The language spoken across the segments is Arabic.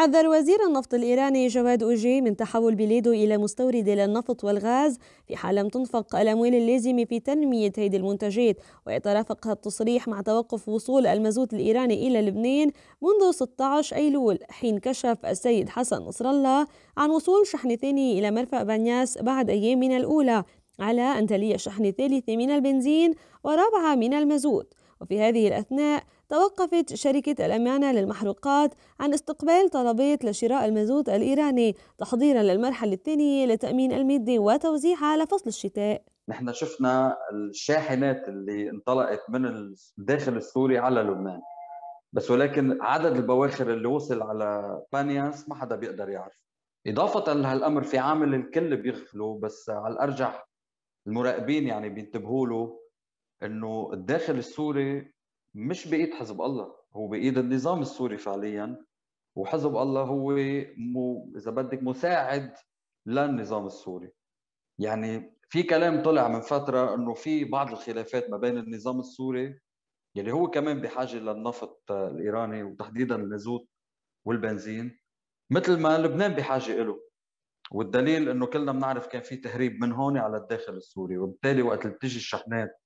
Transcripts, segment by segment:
حذر وزير النفط الإيراني جواد أوجي من تحول بليدو إلى مستورد للنفط والغاز في حال لم تنفق الأموال اللازمة في تنمية هذه المنتجات ويترافق التصريح مع توقف وصول المازوت الإيراني إلى لبنان منذ 16 أيلول حين كشف السيد حسن نصر الله عن وصول شحن ثاني إلى مرفأ بنياس بعد أيام من الأولى على أن تلي شحن ثالث من البنزين ورابعة من المازوت وفي هذه الأثناء توقفت شركة الأمانة للمحروقات عن استقبال طلبات لشراء المازوت الإيراني تحضيرا للمرحلة الثانية لتأمين المادة وتوزيعها لفصل الشتاء نحن شفنا الشاحنات اللي انطلقت من الداخل السوري على لبنان بس ولكن عدد البواخر اللي وصل على بانياس ما حدا بيقدر يعرف إضافة لهالأمر في عامل الكل بيغفله بس على الأرجح المراقبين يعني بينتبهوا له انه الداخل السوري مش بايد حزب الله هو بايد النظام السوري فعليا وحزب الله هو مو اذا بدك مساعد للنظام السوري يعني في كلام طلع من فتره انه في بعض الخلافات ما بين النظام السوري يلي هو كمان بحاجه للنفط الايراني وتحديدا اللازوت والبنزين مثل ما لبنان بحاجه له والدليل انه كلنا بنعرف كان في تهريب من هون على الداخل السوري وبالتالي وقت بتجي الشحنات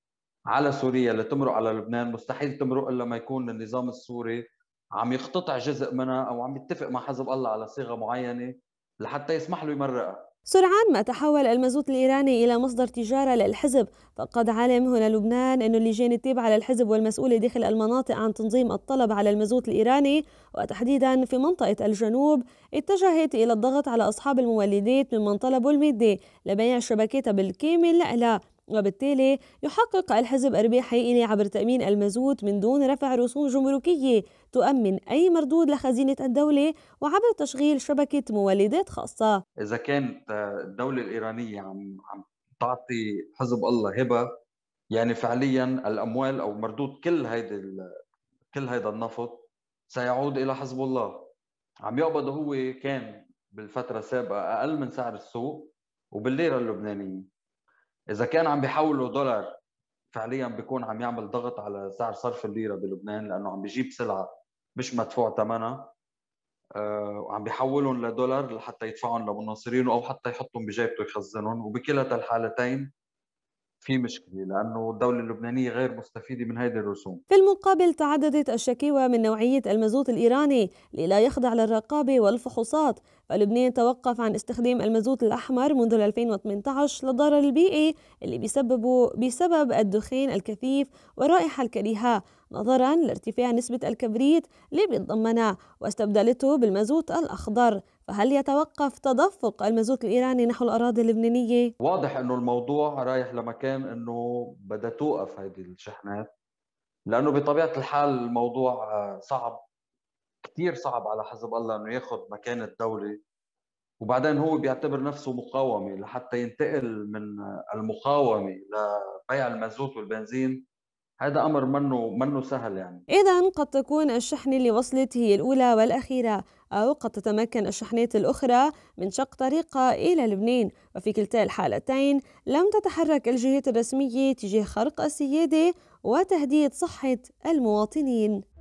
على سوريا لتمرق على لبنان مستحيل تمرق الا ما يكون النظام السوري عم يقتطع جزء منها او عم يتفق مع حزب الله على صيغه معينه لحتى يسمح له يمرقها سرعان ما تحول المازوت الإيراني إلى مصدر تجارة للحزب فقد علم هنا لبنان أن اللجان التابعة للحزب والمسؤولة داخل المناطق عن تنظيم الطلب على المازوت الإيراني وتحديدا في منطقة الجنوب اتجهت إلى الضغط على أصحاب المولدات ممن طلبوا المادة لبيع شبكتها بالكامل لها وبالتالي يحقق الحزب أرباح هائلة عبر تأمين المازوت من دون رفع رسوم جمركية تؤمن أي مردود لخزينة الدولة وعبر تشغيل شبكة مولدات خاصة إذا كانت الدولة الإيرانية عم عم تعطي حزب الله هبة يعني فعليا الأموال أو مردود كل هيدا كل هيدا النفط سيعود إلى حزب الله عم يقبض هو كان بالفترة السابقة أقل من سعر السوق وبالليرة اللبنانية اذا كان عم بيحولوا دولار فعليا بيكون عم يعمل ضغط على سعر صرف الليره بلبنان لانه عم بيجيب سلعه مش مدفوع ثمنها وعم آه، بيحولهم لدولار لحتى يدفعهم لمناصرين او حتى يحطهم بجيبته يخزنهم وبكلتا الحالتين في مشكله لانه الدوله اللبنانيه غير مستفيده من هذه الرسوم في المقابل تعددت الشكاوى من نوعيه المازوت الايراني للا يخضع للرقابه والفحوصات فلبنان توقف عن استخدام المازوت الأحمر منذ 2018 للضرر البيئي اللي بيسببه بسبب الدخان الكثيف والرائحة الكريهة نظرا لارتفاع نسبة الكبريت اللي بيتضمنها واستبدلته بالمازوت الأخضر فهل يتوقف تدفق المازوت الإيراني نحو الأراضي اللبنانية؟ واضح أنه الموضوع رايح لمكان أنه بدها توقف هذه الشحنات لأنه بطبيعة الحال الموضوع آه، صعب كثير صعب على حزب الله انه ياخذ مكان الدوله وبعدين هو بيعتبر نفسه مقاومه لحتى ينتقل من المقاومه لبيع المازوت والبنزين هذا امر منه منه سهل يعني اذا قد تكون الشحنه اللي وصلت هي الاولى والاخيره او قد تتمكن الشحنات الاخرى من شق طريقها الى لبنان وفي كلتا الحالتين لم تتحرك الجهات الرسميه تجاه خرق السياده وتهديد صحه المواطنين